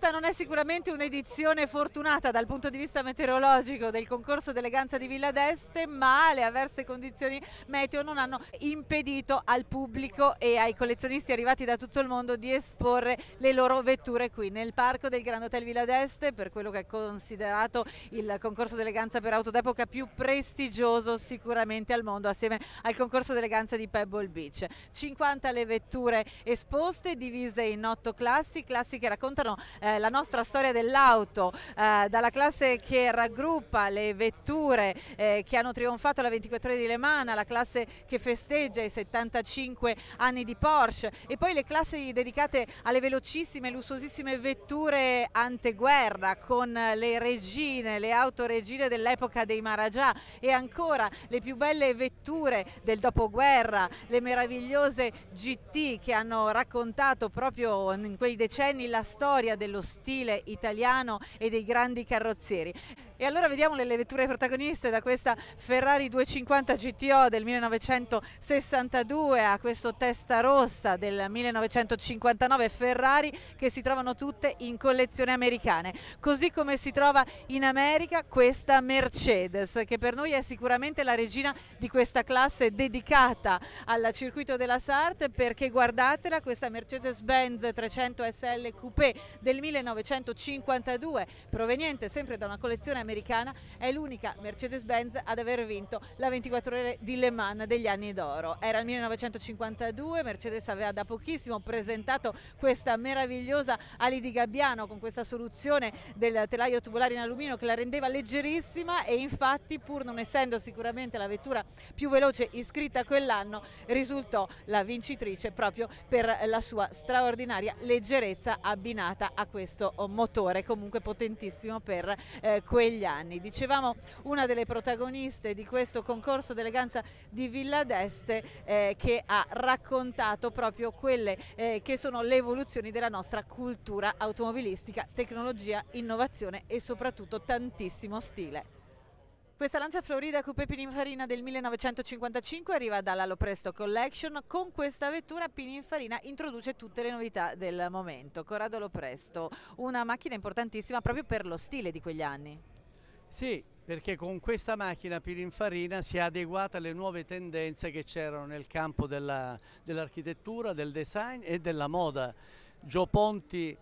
Questa non è sicuramente un'edizione fortunata dal punto di vista meteorologico del concorso d'eleganza di Villa d'Este, ma le avverse condizioni meteo non hanno impedito al pubblico e ai collezionisti arrivati da tutto il mondo di esporre le loro vetture qui nel parco del Grand Hotel Villa d'Este, per quello che è considerato il concorso d'eleganza per auto d'epoca più prestigioso sicuramente al mondo, assieme al concorso d'eleganza di Pebble Beach. 50 le vetture esposte, divise in 8 classi, classi che raccontano eh, eh, la nostra storia dell'auto, eh, dalla classe che raggruppa le vetture eh, che hanno trionfato la 24 ore di Le Mans, la classe che festeggia i 75 anni di Porsche e poi le classi dedicate alle velocissime, lussuosissime vetture anteguerra con le regine, le auto regine dell'epoca dei Maragià e ancora le più belle vetture del dopoguerra, le meravigliose GT che hanno raccontato proprio in quei decenni la storia dello dello stile italiano e dei grandi carrozzieri. E allora vediamo le vetture protagoniste da questa Ferrari 250 GTO del 1962 a questo testa rossa del 1959 Ferrari che si trovano tutte in collezione americane. Così come si trova in America questa Mercedes che per noi è sicuramente la regina di questa classe dedicata al circuito della Sarthe perché guardatela questa Mercedes-Benz 300 SL Coupé del 1962 1952, proveniente sempre da una collezione americana, è l'unica Mercedes-Benz ad aver vinto la 24 ore di Le Mans degli anni d'oro. Era il 1952, Mercedes aveva da pochissimo presentato questa meravigliosa Ali di Gabbiano con questa soluzione del telaio tubolare in alluminio che la rendeva leggerissima e infatti pur non essendo sicuramente la vettura più veloce iscritta quell'anno risultò la vincitrice proprio per la sua straordinaria leggerezza abbinata a questa questo motore comunque potentissimo per eh, quegli anni. Dicevamo una delle protagoniste di questo concorso d'eleganza di Villa d'Este eh, che ha raccontato proprio quelle eh, che sono le evoluzioni della nostra cultura automobilistica, tecnologia, innovazione e soprattutto tantissimo stile. Questa Lancia Florida Coupé Pininfarina del 1955 arriva dalla Lopresto Collection. Con questa vettura Pininfarina introduce tutte le novità del momento. Corrado Lopresto, una macchina importantissima proprio per lo stile di quegli anni. Sì, perché con questa macchina Pininfarina si è adeguata alle nuove tendenze che c'erano nel campo dell'architettura, dell del design e della moda. Gio Ponti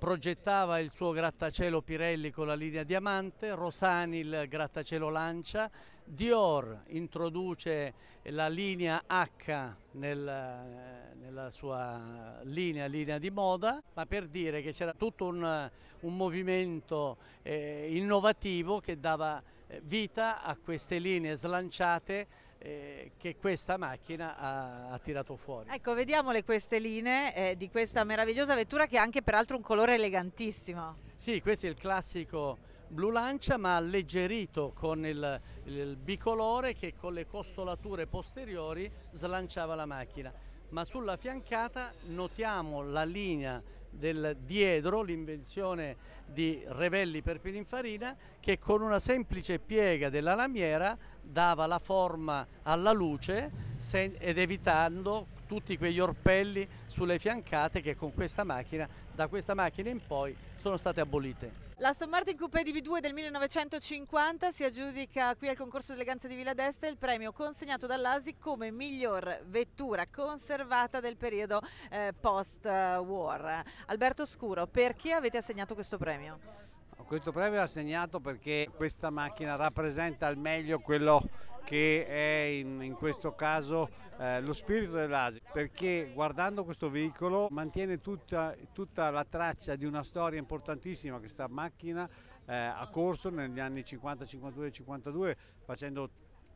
progettava il suo grattacielo Pirelli con la linea diamante, Rosani il grattacielo Lancia, Dior introduce la linea H nel, nella sua linea, linea, di moda, ma per dire che c'era tutto un, un movimento eh, innovativo che dava eh, vita a queste linee slanciate eh, che questa macchina ha, ha, tirato fuori. Ecco, vediamole queste linee eh, di questa meravigliosa vettura che ha anche peraltro un colore elegantissimo. Sì, questo è il classico blu lancia ma alleggerito con il, il bicolore che con le costolature posteriori slanciava la macchina. Ma sulla fiancata notiamo la linea del dietro, l'invenzione di Revelli per Pininfarina, che con una semplice piega della lamiera dava la forma alla luce ed evitando tutti quegli orpelli sulle fiancate che con questa macchina, da questa macchina in poi, sono state abolite. L'Aston Martin Coupé DB2 del 1950 si aggiudica qui al concorso d'eleganza di Villa d'Este il premio consegnato dall'ASI come miglior vettura conservata del periodo eh, post-war. Alberto Scuro, perché avete assegnato questo premio? Questo premio è assegnato perché questa macchina rappresenta al meglio quello che è in, in questo caso eh, lo spirito dell'Asia, perché guardando questo veicolo mantiene tutta, tutta, la traccia di una storia importantissima che sta macchina eh, corso negli anni 50, 52 e 52 facendo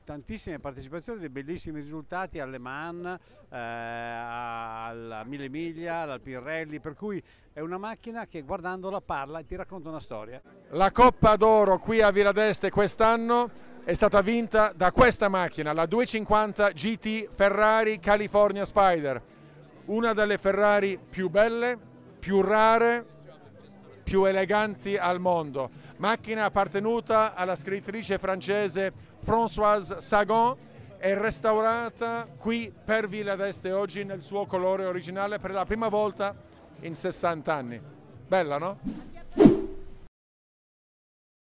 tantissime partecipazioni, dei bellissimi risultati alle MAN, eh, alla Mille Miglia, all'Alpin Rally, per cui è una macchina che guardandola parla e ti racconta una storia. La Coppa d'Oro qui a Villa d'Este quest'anno è stata vinta da questa macchina, la 250 GT Ferrari California Spider, una delle Ferrari più belle, più rare più eleganti al mondo. Macchina appartenuta alla scrittrice francese Françoise Sagan è restaurata qui per Villa d'Este oggi nel suo colore originale per la prima volta in 60 anni. Bella, no?